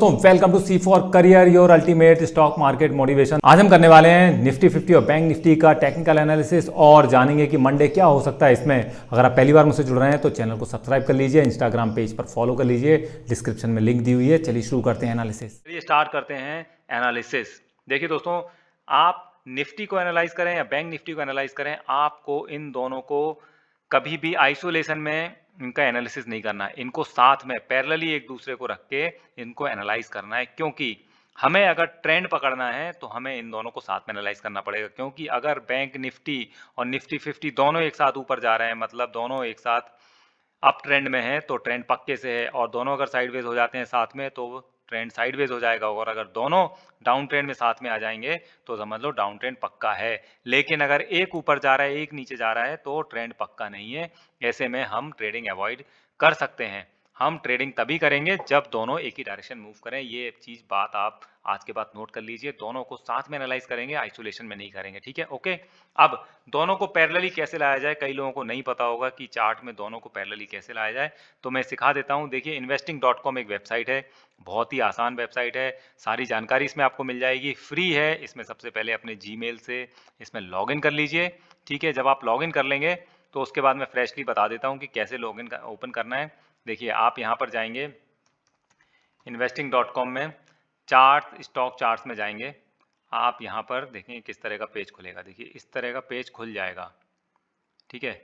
दोस्तों welcome to C for career your ultimate stock market motivation आज हम करने वाले हैं निफ्टी 50 और बैंक निफ्टी का टेक्निकल एनालिसिस और जानेंगे कि मंडे क्या हो सकता है इसमें अगर आप पहली बार मुझसे जुड़ रहे हैं तो चैनल को सब्सक्राइब कर लीजिए इंस्टाग्राम पेज पर फॉलो कर लीजिए डिस्क्रिप्शन में लिंक दी हुई है चलिए शुरू करते हैं एनालिसिस चलिए स्टार्ट करते हैं एनालिसिस देखिए दोस्तों आप निफ्टी को एनालाइज करें या बैंक निफ्टी को एनालाइज करें आपको इन दोनों को कभी भी आइसोलेशन में इनका एनालिसिस नहीं करना है इनको साथ में पैरेलली एक दूसरे को रख के इनको एनालाइज करना है क्योंकि हमें अगर ट्रेंड पकड़ना है तो हमें इन दोनों को साथ में एनालाइज करना पड़ेगा क्योंकि अगर बैंक निफ्टी और निफ्टी फिफ्टी दोनों एक साथ ऊपर जा रहे हैं मतलब दोनों एक साथ अप ट्रेंड में है तो ट्रेंड पक्के से है और दोनों अगर साइडवेज हो जाते हैं साथ में तो ट्रेंड साइडवेज हो जाएगा और अगर दोनों डाउन ट्रेंड में साथ में आ जाएंगे तो समझ लो डाउन ट्रेंड पक्का है लेकिन अगर एक ऊपर जा रहा है एक नीचे जा रहा है तो ट्रेंड पक्का नहीं है ऐसे में हम ट्रेडिंग अवॉइड कर सकते हैं हम ट्रेडिंग तभी करेंगे जब दोनों एक ही डायरेक्शन मूव करें ये चीज़ बात आप आज के बाद नोट कर लीजिए दोनों को साथ में एनालाइज करेंगे आइसोलेशन में नहीं करेंगे ठीक है ओके अब दोनों को पैरेलली कैसे लाया जाए कई लोगों को नहीं पता होगा कि चार्ट में दोनों को पैरेलली कैसे लाया जाए तो मैं सिखा देता हूं देखिए इन्वेस्टिंग डॉट कॉम एक वेबसाइट है बहुत ही आसान वेबसाइट है सारी जानकारी इसमें आपको मिल जाएगी फ्री है इसमें सबसे पहले अपने जी से इसमें लॉग कर लीजिए ठीक है जब आप लॉग कर लेंगे तो उसके बाद मैं फ्रेशली बता देता हूँ कि कैसे लॉग ओपन करना है देखिए आप यहाँ पर जाएंगे इन्वेस्टिंग डॉट कॉम में चार्ट स्टॉक चार्ट में जाएंगे आप यहाँ पर देखेंगे किस तरह का पेज खुलेगा देखिए इस तरह का पेज खुल जाएगा ठीक है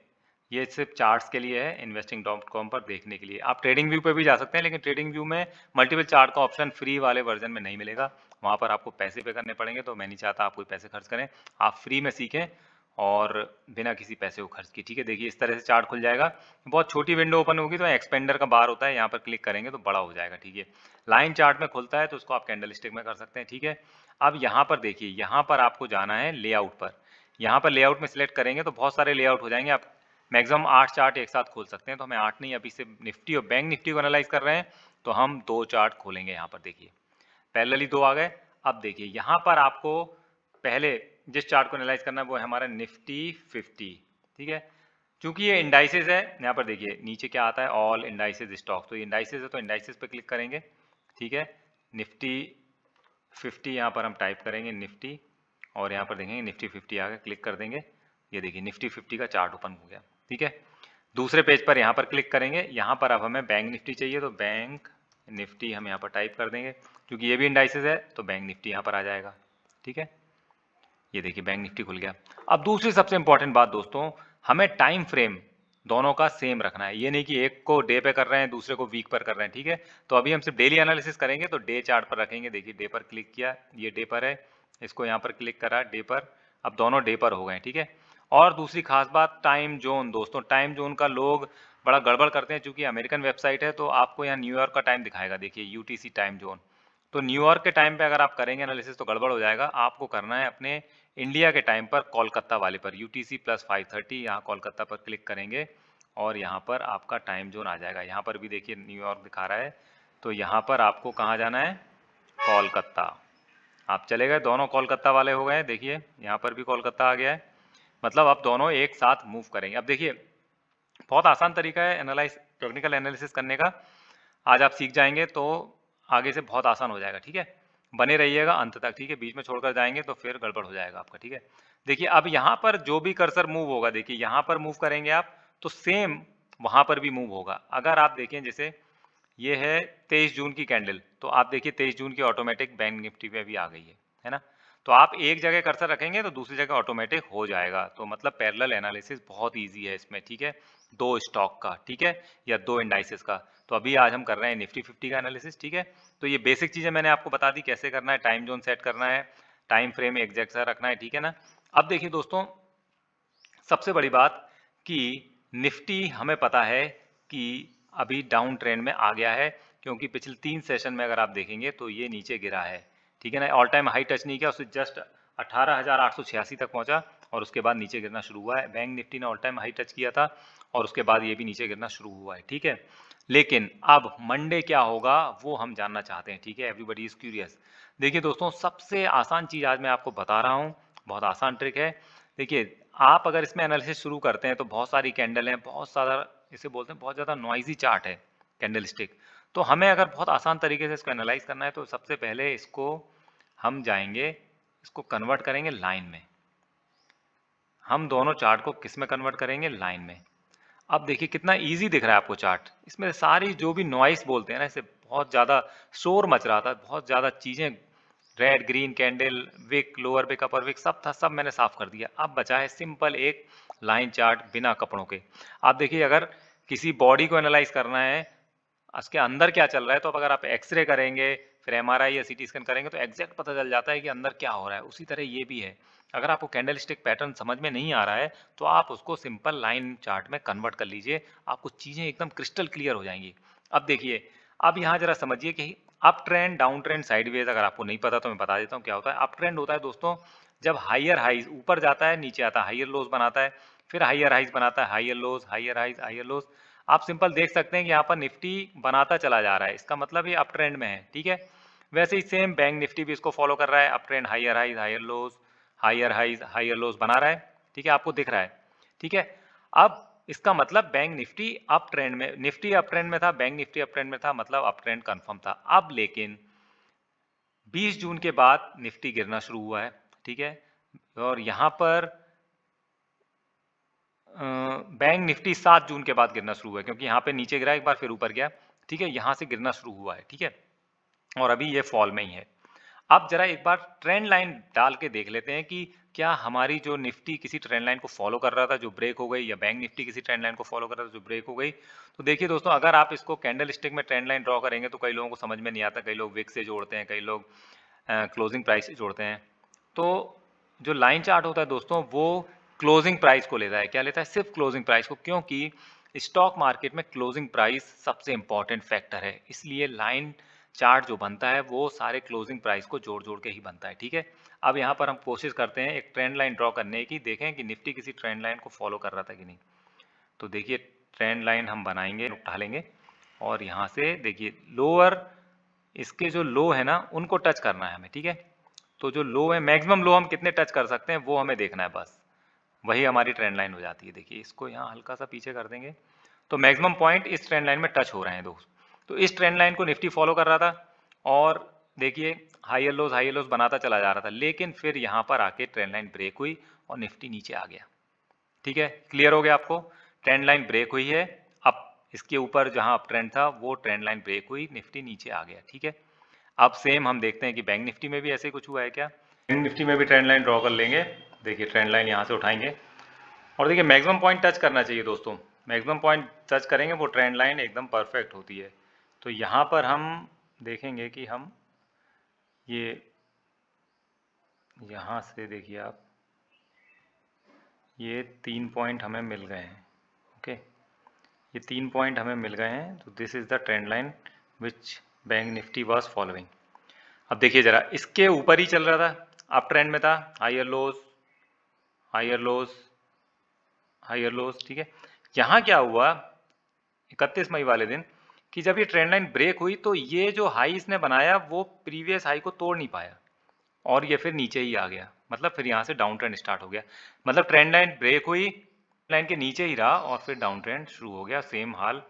ये सिर्फ चार्ट्स के लिए है इन्वेस्टिंग डॉट कॉम पर देखने के लिए आप ट्रेडिंग व्यू पर भी जा सकते हैं लेकिन ट्रेडिंग व्यू में मल्टीपल चार्ट का ऑप्शन फ्री वाले वर्जन में नहीं मिलेगा वहाँ पर आपको पैसे पे करने पड़ेंगे तो मैं नहीं चाहता आप कोई पैसे खर्च करें आप फ्री में सीखें और बिना किसी पैसे को खर्च के ठीक है देखिए इस तरह से चार्ट खुल जाएगा बहुत छोटी विंडो ओपन होगी तो एक्सपेंडर का बार होता है यहाँ पर क्लिक करेंगे तो बड़ा हो जाएगा ठीक है लाइन चार्ट में खुलता है तो उसको आप कैंडल स्टिक में कर सकते हैं ठीक है अब यहाँ पर देखिए यहाँ पर आपको जाना है लेआउट पर यहाँ पर लेआउट में सिलेक्ट करेंगे तो बहुत सारे लेआउट हो जाएंगे आप मैक्सिमम आठ चार्ट एक साथ खोल सकते हैं तो हमें आठ नहीं अभी से निफ्टी और बैंक निफ्टी को एनालाइज कर रहे हैं तो हम दो चार्ट खोलेंगे यहाँ पर देखिए पैरेलली दो आ गए अब देखिए यहाँ पर आपको पहले जिस चार्ट को एनालाइज करना है वो है हमारा निफ्टी फिफ्टी ठीक है क्योंकि ये इंडाइसेज है यहाँ पर देखिए नीचे क्या आता है ऑल इंडाइसेज स्टॉक तो ये इंडाइसेज है तो इंडाइसेज पर क्लिक करेंगे ठीक है निफ्टी फिफ्टी यहाँ पर हम टाइप करेंगे निफ्टी और यहाँ पर देखेंगे निफ्टी फिफ्टी आकर क्लिक कर देंगे ये देखिए निफ्टी फिफ्टी का चार्ट ओपन हो गया ठीक है दूसरे पेज पर यहाँ पर क्लिक करेंगे यहाँ पर अब हमें बैंक निफ्टी चाहिए तो बैंक निफ्टी हम यहाँ पर टाइप कर देंगे क्योंकि ये भी इंडाइसेज है तो बैंक निफ्टी यहाँ पर आ जाएगा ठीक है ये देखिए बैंक निफ्टी खुल गया अब दूसरी सबसे इंपॉर्टेंट बात दोस्तों हमें टाइम फ्रेम दोनों का सेम रखना है ये नहीं कि एक को डे पे कर रहे हैं दूसरे को वीक पर कर रहे हैं ठीक है तो अभी हम सिर्फ डेली एनालिसिस करेंगे तो डे चार्ट पर रखेंगे देखिए डे पर क्लिक किया ये डे पर है इसको यहाँ पर क्लिक करा डे पर अब दोनों डे पर हो गए ठीक है और दूसरी खास बात टाइम जोन दोस्तों टाइम जोन का लोग बड़ा गड़बड़ करते हैं चूंकि अमेरिकन वेबसाइट है तो आपको यहाँ न्यूयॉर्क का टाइम दिखाएगा देखिए यूटीसी टाइम जोन तो न्यूयॉर्क के टाइम पे अगर आप करेंगे एनालिसिस तो गड़बड़ हो जाएगा आपको करना है अपने इंडिया के टाइम पर कोलकाता वाले पर U T plus five thirty यहाँ कोलकाता पर क्लिक करेंगे और यहाँ पर आपका टाइम जोन आ जाएगा यहाँ पर भी देखिए न्यूयॉर्क दिखा रहा है तो यहाँ पर आपको कहाँ जाना है कोलकाता आप चले गए दोनों कोलकाता वाले हो गए देखिए यहाँ पर भी कोलकाता आ गया है मतलब आप दोनों एक साथ मूव करेंगे अब देखिए बहुत आसान तरीका है एनालाइज टेक्निकल एनालिसिस करने का आज आप सीख जाएंगे तो आगे से बहुत आसान हो जाएगा ठीक है बने रहिएगा अंत तक ठीक है बीच में छोड़कर जाएंगे तो फिर गड़बड़ हो जाएगा आपका ठीक है देखिए अब यहाँ पर जो भी कर्सर मूव होगा देखिए यहाँ पर मूव करेंगे आप तो सेम वहाँ पर भी मूव होगा अगर आप देखें जैसे ये है तेईस जून की कैंडल तो आप देखिए तेईस जून की ऑटोमेटिक बैंक निफ्टी पे भी आ गई है है ना तो आप एक जगह कर्सर रखेंगे तो दूसरी जगह ऑटोमेटिक हो जाएगा तो मतलब पैरेलल एनालिसिस बहुत ईजी है इसमें ठीक है दो स्टॉक का ठीक है या दो इंडाइसिस का तो अभी आज हम कर रहे हैं निफ्टी फिफ्टी का एनालिसिस ठीक है तो ये बेसिक चीज़ें मैंने आपको बता दी कैसे करना है टाइम जोन सेट करना है टाइम फ्रेम एग्जैक्ट सा रखना है ठीक है ना अब देखिए दोस्तों सबसे बड़ी बात कि निफ्टी हमें पता है कि अभी डाउन ट्रेंड में आ गया है क्योंकि पिछले तीन सेशन में अगर आप देखेंगे तो ये नीचे गिरा है ठीक है ना ऑल टाइम हाई टच नहीं किया उससे जस्ट अठारह तक पहुंचा और उसके बाद नीचे गिरना शुरू हुआ है बैंक निफ्टी ने ऑल टाइम हाई टच किया था और उसके बाद ये भी नीचे गिरना शुरू हुआ है ठीक है लेकिन अब मंडे क्या होगा वो हम जानना चाहते हैं ठीक है एवरीबडी इज क्यूरियस देखिए दोस्तों सबसे आसान चीज़ आज मैं आपको बता रहा हूँ बहुत आसान ट्रिक है देखिए आप अगर इसमें एनालिसिस शुरू करते हैं तो बहुत सारी कैंडल हैं बहुत सारा इसे बोलते हैं बहुत ज़्यादा नॉइजी चार्ट है कैंडल स्टिक तो हमें अगर बहुत आसान तरीके से इसको एनालाइज करना है तो सबसे पहले इसको हम जाएंगे इसको कन्वर्ट करेंगे लाइन में हम दोनों चार्ट को किस में कन्वर्ट करेंगे लाइन में अब देखिए कितना इजी दिख रहा है आपको चार्ट इसमें सारी जो भी नॉइस बोलते हैं ना इसे बहुत ज़्यादा शोर मच रहा था बहुत ज़्यादा चीज़ें red green candle wick lower wick upper wick सब था सब मैंने साफ कर दिया अब बचा है सिंपल एक लाइन चार्ट बिना कपड़ों के आप देखिए अगर किसी बॉडी को एनालाइज करना है उसके अंदर क्या चल रहा है तो अगर आप एक्सरे करेंगे फिर एम या सी स्कैन करेंगे तो एग्जैक्ट पता चल जाता है कि अंदर क्या हो रहा है उसी तरह ये भी है अगर आपको कैंडल स्टिक पैटर्न समझ में नहीं आ रहा है तो आप उसको सिंपल लाइन चार्ट में कन्वर्ट कर लीजिए आपको चीज़ें एकदम क्रिस्टल क्लियर हो जाएंगी अब देखिए अब यहाँ जरा समझिए कि up trend down trend sideways अगर आपको नहीं पता तो मैं बता देता हूँ क्या होता है अप ट्रेंड होता है दोस्तों जब हाइयर हाइज ऊपर जाता है नीचे आता है हाइयर लोज बनाता है फिर हाइयर हाइज बनाता है higher lows higher highs higher lows आप सिंपल देख सकते हैं कि यहाँ पर निफ्टी बनाता चला जा रहा है इसका मतलब ये अप ट्रेंड में है ठीक है वैसे ही सेम बैंक निफ्टी भी इसको फॉलो कर रहा है up trend higher highs higher lows higher highs higher lows बना रहा है ठीक है आपको दिख रहा है ठीक है अब इसका मतलब बैंक निफ्टी अप ट्रेंड में निफ्टी अप ट्रेंड में था बैंक निफ्टी अप ट्रेंड में था मतलब अप ट्रेंड कन्फर्म था अब लेकिन 20 जून के बाद निफ्टी गिरना शुरू हुआ है ठीक है और यहाँ पर बैंक निफ्टी सात जून के बाद गिरना शुरू हुआ है क्योंकि यहाँ पे नीचे गिरा एक बार फिर ऊपर गया ठीक है यहाँ से गिरना शुरू हुआ है ठीक है और अभी ये फॉल में ही है अब जरा एक बार ट्रेंड लाइन डाल के देख लेते हैं कि क्या हमारी जो निफ्टी किसी ट्रेंड लाइन को फॉलो कर रहा था जो ब्रेक हो गई या बैंक निफ्टी किसी ट्रेंड लाइन को फॉलो कर रहा था जो ब्रेक हो गई तो देखिए दोस्तों अगर आप इसको कैंडल स्टिक में ट्रेंड लाइन ड्रॉ करेंगे तो कई लोगों को समझ में नहीं आता कई लोग विक से जोड़ते हैं कई लोग क्लोजिंग प्राइस से जोड़ते हैं तो जो लाइन चार्ट होता है दोस्तों वो क्लोजिंग प्राइस को लेता है क्या लेता है सिर्फ क्लोजिंग प्राइस को क्योंकि स्टॉक मार्केट में क्लोजिंग प्राइस सबसे इंपॉर्टेंट फैक्टर है इसलिए लाइन चार्ट जो बनता है वो सारे क्लोजिंग प्राइस को जोड़ जोड़ के ही बनता है ठीक है अब यहाँ पर हम कोशिश करते हैं एक ट्रेंड लाइन ड्रॉ करने की देखें कि निफ्टी किसी ट्रेंड लाइन को फॉलो कर रहा था कि नहीं तो देखिए ट्रेंड लाइन हम बनाएंगे उठा लेंगे और यहाँ से देखिए लोअर इसके जो लो है ना उनको टच करना है हमें ठीक है तो जो लो है मैक्सिमम लो हम कितने टच कर सकते हैं वो हमें देखना है बस वही हमारी ट्रेंड लाइन हो जाती है देखिए इसको यहाँ हल्का सा पीछे कर देंगे तो मैक्सिमम पॉइंट इस ट्रेंड लाइन में टच हो रहे हैं दोस्त तो इस ट्रेंड लाइन को निफ्टी फॉलो कर रहा था और देखिए हाइयर लोज हाइयर लोज बनाता चला जा रहा था लेकिन फिर यहाँ पर आके ट्रेंड लाइन ब्रेक हुई और निफ्टी नीचे आ गया ठीक है क्लियर हो गया आपको ट्रेंड लाइन ब्रेक हुई है अब इसके ऊपर जहाँ अप ट्रेंड था वो ट्रेंड लाइन ब्रेक हुई निफ्टी नीचे आ गया ठीक है अब सेम हम देखते हैं कि बैंक निफ्टी में भी ऐसे कुछ हुआ है क्या बैंक निफ्टी में भी ट्रेंड लाइन ड्रॉ कर लेंगे देखिए ट्रेंड लाइन यहाँ से उठाएंगे और देखिए मैक्सिमम पॉइंट टच करना चाहिए दोस्तों मैक्सिमम पॉइंट टच करेंगे वो ट्रेंड लाइन एकदम परफेक्ट होती है तो यहाँ पर हम देखेंगे कि हम ये यहाँ से देखिए आप ये तीन पॉइंट हमें मिल गए हैं ओके ये तीन पॉइंट हमें मिल गए हैं तो this is the trend line which bank Nifty was following अब देखिए ज़रा इसके ऊपर ही चल रहा था अप ट्रेंड में था higher lows higher lows higher lows ठीक है यहाँ क्या हुआ 31 मई वाले दिन कि जब ये ट्रेंड लाइन ब्रेक हुई तो ये जो हाई इसने बनाया वो प्रीवियस हाई को तोड़ नहीं पाया और ये फिर नीचे ही आ गया मतलब फिर यहाँ से डाउन ट्रेंड स्टार्ट हो गया मतलब ट्रेंड लाइन ब्रेक हुई लाइन के नीचे ही रहा और फिर डाउन ट्रेंड शुरू हो गया सेम हाल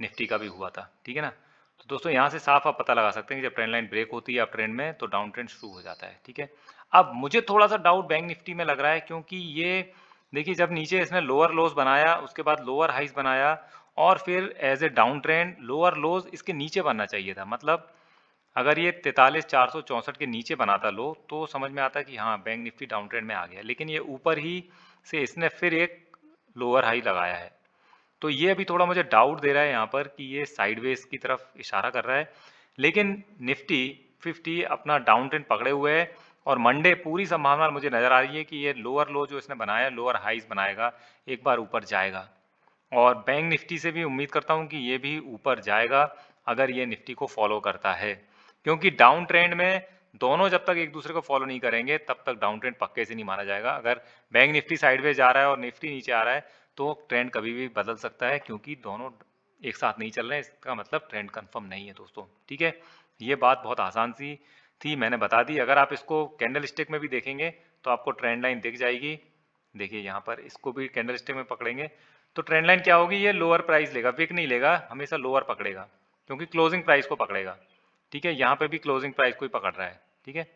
निफ्टी का भी हुआ था ठीक है ना तो दोस्तों यहाँ से साफ आप पता लगा सकते हैं कि जब ट्रेंड लाइन ब्रेक होती है आप ट्रेंड में तो डाउन ट्रेंड शुरू हो जाता है ठीक है अब मुझे थोड़ा सा डाउट बैंक निफ्टी में लग रहा है क्योंकि ये देखिए जब नीचे इसने लोअर लोज बनाया उसके बाद लोअर हाइस बनाया और फिर as a down trend lower lows इसके नीचे बनना चाहिए था मतलब अगर ये तैतालीस चार सौ चौंसठ के नीचे बनाता लो तो समझ में आता कि हाँ बैंक निफ्टी डाउन ट्रेंड में आ गया लेकिन ये ऊपर ही से इसने फिर एक लोअर हाई लगाया है तो ये अभी थोड़ा मुझे डाउट दे रहा है यहाँ पर कि ये साइडवेज की तरफ इशारा कर रहा है लेकिन निफ्टी 50 अपना डाउन ट्रेंड पकड़े हुए है और मंडे पूरी संभावना मुझे नज़र आ रही है कि ये लोअर लो जो इसने बनाया लोअर हाइज बनाएगा एक बार ऊपर जाएगा और बैंक निफ्टी से भी उम्मीद करता हूँ कि ये भी ऊपर जाएगा अगर ये निफ्टी को फॉलो करता है क्योंकि डाउन ट्रेंड में दोनों जब तक एक दूसरे को फॉलो नहीं करेंगे तब तक डाउन ट्रेंड पक्के से नहीं माना जाएगा अगर बैंक निफ्टी साइडवेज जा रहा है और निफ्टी नीचे आ रहा है तो ट्रेंड कभी भी बदल सकता है क्योंकि दोनों एक साथ नहीं चल रहे हैं इसका मतलब ट्रेंड कंफर्म नहीं है दोस्तों ठीक है ये बात बहुत आसान सी थी मैंने बता दी अगर आप इसको कैंडल स्टिक में भी देखेंगे तो आपको ट्रेंड लाइन दिख जाएगी देखिए यहाँ पर इसको भी कैंडल स्टिक में पकड़ेंगे तो ट्रेंड लाइन क्या होगी ये लोअर प्राइस लेगा विक नहीं लेगा हमेशा लोअर पकड़ेगा क्योंकि क्लोजिंग प्राइस को पकड़ेगा ठीक है यहाँ पर भी क्लोजिंग प्राइस को ही पकड़ रहा है ठीक है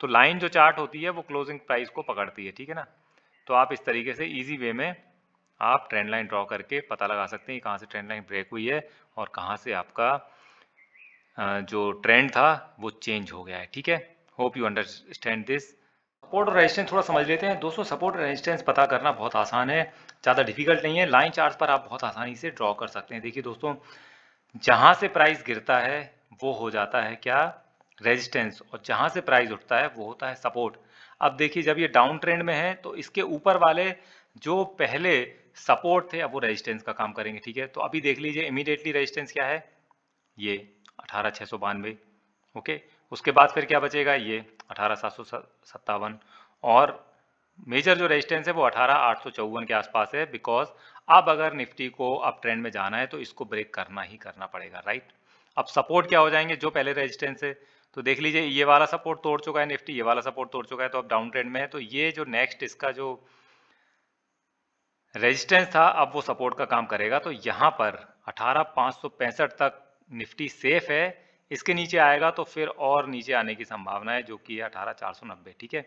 तो लाइन जो चार्ट होती है वो क्लोजिंग प्राइस को पकड़ती है ठीक है ना तो आप इस तरीके से ईजी वे में आप ट्रेंड लाइन ड्रॉ करके पता लगा सकते हैं कहाँ से ट्रेंड लाइन ब्रेक हुई है और कहाँ से आपका जो ट्रेंड था वो चेंज हो गया है ठीक है hope you understand this support और रेजिस्टेंस थोड़ा समझ लेते हैं दोस्तों सपोर्ट और रेजिस्टेंस पता करना बहुत आसान है ज़्यादा डिफिकल्ट नहीं है लाइन चार्ट पर आप बहुत आसानी से ड्रॉ कर सकते हैं देखिए दोस्तों जहाँ से प्राइस गिरता है वो हो जाता है क्या रेजिस्टेंस और जहाँ से प्राइस उठता है वो होता है सपोर्ट अब देखिए जब ये डाउन ट्रेंड में है तो इसके ऊपर वाले जो पहले सपोर्ट थे अब वो रेजिस्टेंस का काम करेंगे ठीक है तो अभी देख लीजिए इमीडिएटली रेजिस्टेंस क्या है ये अठारह छः सौ बानवे ओके उसके बाद फिर क्या बचेगा ये अठारह सात सौ सत्तावन और मेजर जो रेजिस्टेंस है वो अठारह आठ सौ चौवन के आसपास है बिकॉज अब अगर निफ्टी को अब ट्रेंड में जाना है तो इसको ब्रेक करना ही करना पड़ेगा राइट अब सपोर्ट क्या हो जाएंगे जो पहले रेजिस्टेंस है तो देख लीजिए ये वाला सपोर्ट तोड़ चुका है निफ्टी ये वाला सपोर्ट तोड़ चुका है तो अब डाउन ट्रेंड में है तो ये जो नेक्स्ट इसका जो रेजिस्टेंस था अब वो सपोर्ट का काम करेगा तो यहाँ पर अठारह तक निफ्टी सेफ है इसके नीचे आएगा तो फिर और नीचे आने की संभावना है जो कि अठारह चार सौ नब्बे ठीक है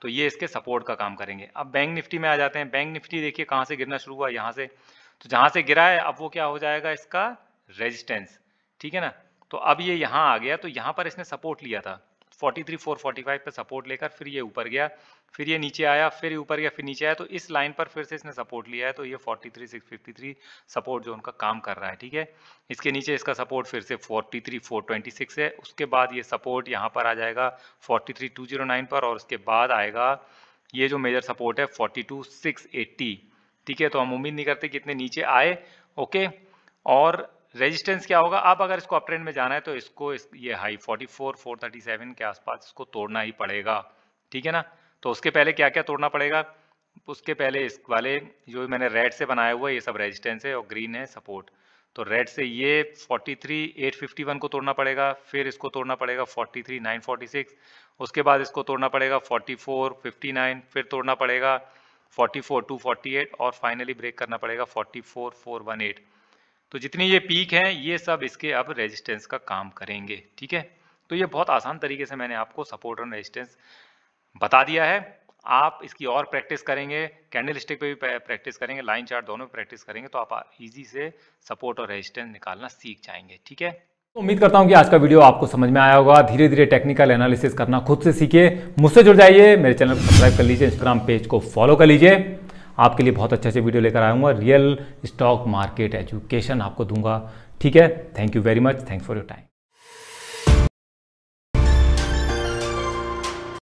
तो ये इसके सपोर्ट का काम करेंगे अब बैंक निफ्टी में आ जाते हैं बैंक निफ्टी देखिए कहाँ से गिरना शुरू हुआ यहाँ से तो जहाँ से गिरा है अब वो क्या हो जाएगा इसका रेजिस्टेंस ठीक है ना तो अब ये यहाँ आ गया तो यहाँ पर इसने सपोर्ट लिया था 43445 पे सपोर्ट लेकर फिर ये ऊपर गया फिर ये नीचे आया फिर ऊपर गया फिर नीचे आया तो इस लाइन पर फिर से इसने सपोर्ट लिया है तो ये 43653 सपोर्ट जो उनका काम कर रहा है ठीक है इसके नीचे इसका सपोर्ट फिर से 43426 है उसके बाद ये सपोर्ट यहाँ पर आ जाएगा 43 पर और उसके बाद आएगा ये जो मेजर सपोर्ट है फोर्टी ठीक है तो हम उम्मीद नहीं करते कि इतने नीचे आए ओके और रेजिस्टेंस क्या होगा अब अगर इसको अपट्रेंड में जाना है तो इसको इस, ये हाई 44 437 के आसपास इसको तोड़ना ही पड़ेगा ठीक है ना तो उसके पहले क्या क्या तोड़ना पड़ेगा उसके पहले इस वाले जो मैंने रेड से बनाया हुआ है ये सब रेजिस्टेंस है और ग्रीन है सपोर्ट तो रेड से ये 43851 को तोड़ना पड़ेगा फिर इसको तोड़ना पड़ेगा 43946 उसके बाद इसको तोड़ना पड़ेगा 4459 फिर तोड़ना पड़ेगा 44248 और फाइनली ब्रेक करना पड़ेगा 44418 तो जितने ये पीक हैं ये सब इसके अब रेजिस्टेंस का काम करेंगे ठीक है तो ये बहुत आसान तरीके से मैंने आपको सपोर्ट और रेजिस्टेंस बता दिया है आप इसकी और प्रैक्टिस करेंगे कैंडल स्टिक पे भी प्रैक्टिस करेंगे लाइन चार्ट दोनों पे प्रैक्टिस करेंगे तो आप इजी से सपोर्ट और रेजिस्टेंस निकालना सीख जाएंगे ठीक है तो उम्मीद करता हूं कि आज का वीडियो आपको समझ में आया होगा धीरे धीरे टेक्निकल एनालिसिस करना खुद से सीखे मुझसे जुड़ जाइए मेरे चैनल को सब्सक्राइब कर लीजिए इंस्टाग्राम पेज को फॉलो कर लीजिए आपके लिए बहुत अच्छे से वीडियो लेकर आऊँगा रियल स्टॉक मार्केट एजुकेशन आपको दूंगा ठीक है thank you very much thanks for your time